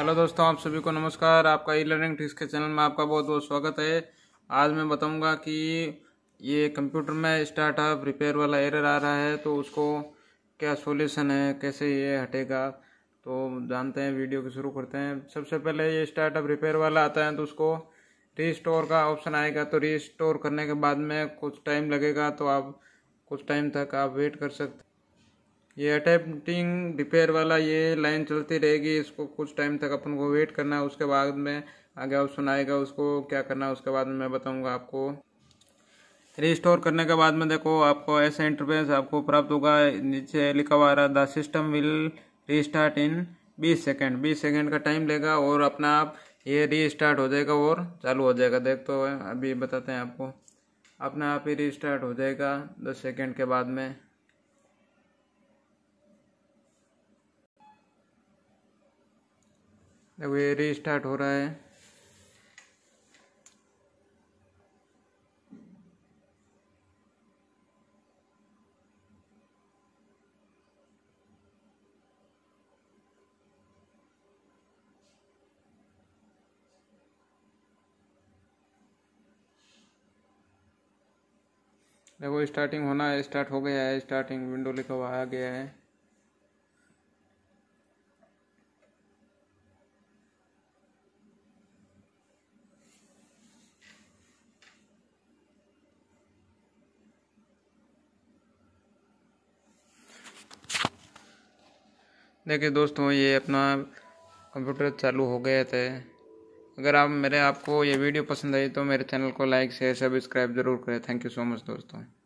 hello दोस्तों आप सभी को नमस्कार आपका ई लर्निंग टिक्स के चैनल में आपका बहुत बहुत स्वागत है आज मैं बताऊंगा कि ये कंप्यूटर में स्टार्टअप रिपेयर वाला एरर आ रहा है तो उसको क्या सॉल्यूशन है कैसे ये हटेगा तो जानते हैं वीडियो को शुरू करते हैं सबसे पहले ये स्टार्टअप रिपेयर वाला आता है तो उसको री का ऑप्शन आएगा तो री करने के बाद में कुछ टाइम लगेगा तो आप कुछ टाइम तक आप वेट कर सकते ये अटैप्टिंग रिपेयर वाला ये लाइन चलती रहेगी इसको कुछ टाइम तक अपन को वेट करना है उसके बाद में आगे आप सुनाएगा उसको क्या करना है उसके बाद में मैं बताऊंगा आपको रिस्टोर करने के बाद में देखो आपको ऐसा इंटरफेस आपको प्राप्त होगा नीचे लिखा हुआ रहा the system will restart in 20 second 20 second का टाइम लेगा और अपना आप ये रीस्टार्ट हो जाएगा और चालू हो जाएगा देख तो अभी बताते हैं आपको अपना आप ही रीस्टार्ट हो जाएगा दस सेकेंड के बाद में देखो ये रीस्टार्ट हो रहा है देखो स्टार्टिंग होना है स्टार्ट हो गया है स्टार्टिंग विंडो लिखा हुआ आ गया है देखिए दोस्तों ये अपना कंप्यूटर चालू हो गया था अगर आप मेरे आपको ये वीडियो पसंद आई तो मेरे चैनल को लाइक शेयर सब्सक्राइब ज़रूर करें थैंक यू सो मच दोस्तों